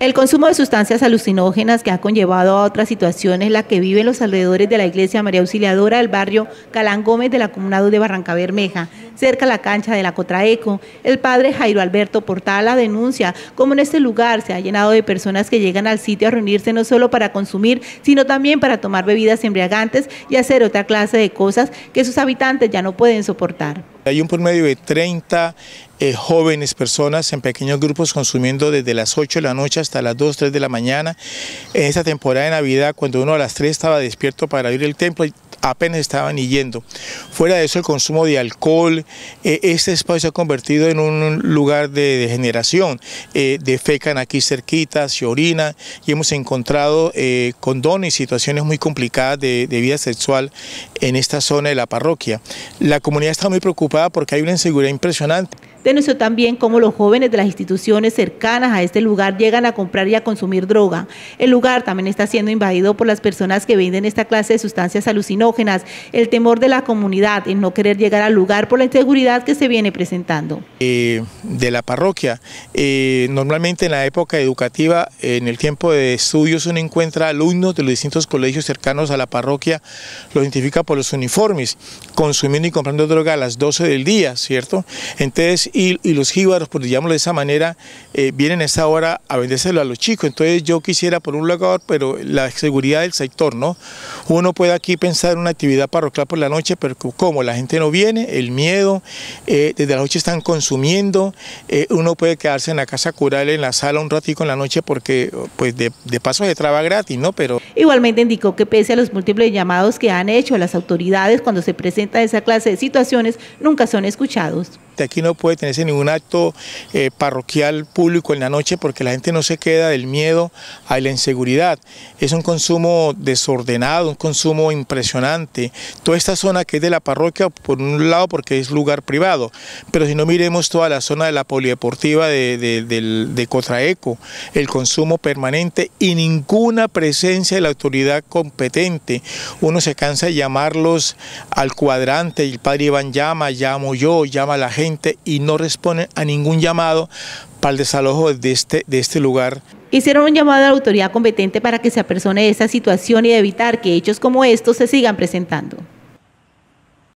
El consumo de sustancias alucinógenas que ha conllevado a otras situaciones la que viven los alrededores de la iglesia María Auxiliadora del barrio Calán Gómez de la comuna de Barranca Bermeja cerca a la cancha de la Cotraeco. El padre Jairo Alberto Portala denuncia cómo en este lugar se ha llenado de personas que llegan al sitio a reunirse no solo para consumir, sino también para tomar bebidas embriagantes y hacer otra clase de cosas que sus habitantes ya no pueden soportar. Hay un promedio de 30 eh, jóvenes personas en pequeños grupos consumiendo desde las 8 de la noche hasta las 2, 3 de la mañana. En esta temporada de Navidad, cuando uno a las 3 estaba despierto para abrir el templo, apenas estaban yendo. Fuera de eso, el consumo de alcohol, eh, este espacio se ha convertido en un lugar de degeneración. Eh, de defecan aquí cerquita, se orina y hemos encontrado eh, condones y situaciones muy complicadas de, vida sexual en esta zona de la parroquia. La comunidad está muy preocupada porque hay una inseguridad impresionante. Denunció también cómo los jóvenes de las instituciones cercanas a este lugar llegan a comprar y a consumir droga. El lugar también está siendo invadido por las personas que venden esta clase de sustancias alucinógenas. El temor de la comunidad en no querer llegar al lugar por la inseguridad que se viene presentando. Eh, de la parroquia, eh, normalmente en la época educativa, en el tiempo de estudios, uno encuentra alumnos de los distintos colegios cercanos a la parroquia, los identifica por los uniformes, consumiendo y comprando droga a las 12 del día, ¿cierto? Entonces, y, los jíbaros, por decirlo de esa manera, eh, vienen a esta hora a vendérselo a los chicos. Entonces yo quisiera por un locador, pero la seguridad del sector, ¿no? Uno puede aquí pensar en una actividad parroquial por la noche, pero como la gente no viene, el miedo, eh, desde la noche están consumiendo, eh, uno puede quedarse en la casa cural, en la sala un ratito en la noche porque pues de, paso se traba gratis, ¿no? Pero... Igualmente indicó que pese a los múltiples llamados que han hecho las autoridades cuando se presenta esa clase de situaciones, nunca son escuchados. Aquí no puede tenerse ningún acto eh, parroquial público en la noche porque la gente no se queda del miedo a la inseguridad. Es un consumo desordenado, consumo impresionante. Toda esta zona que es de la parroquia, por un lado porque es lugar privado, pero si no miremos toda la zona de la polideportiva de, Cotraeco, el consumo permanente y ninguna presencia de la autoridad competente. Uno se cansa de llamarlos al cuadrante, el padre Iván llama, llamo yo, llama a la gente y no responde a ningún llamado para el desalojo de este, de este lugar. Hicieron un llamado a la autoridad competente para que se apersone de esta situación y evitar que hechos como estos se sigan presentando.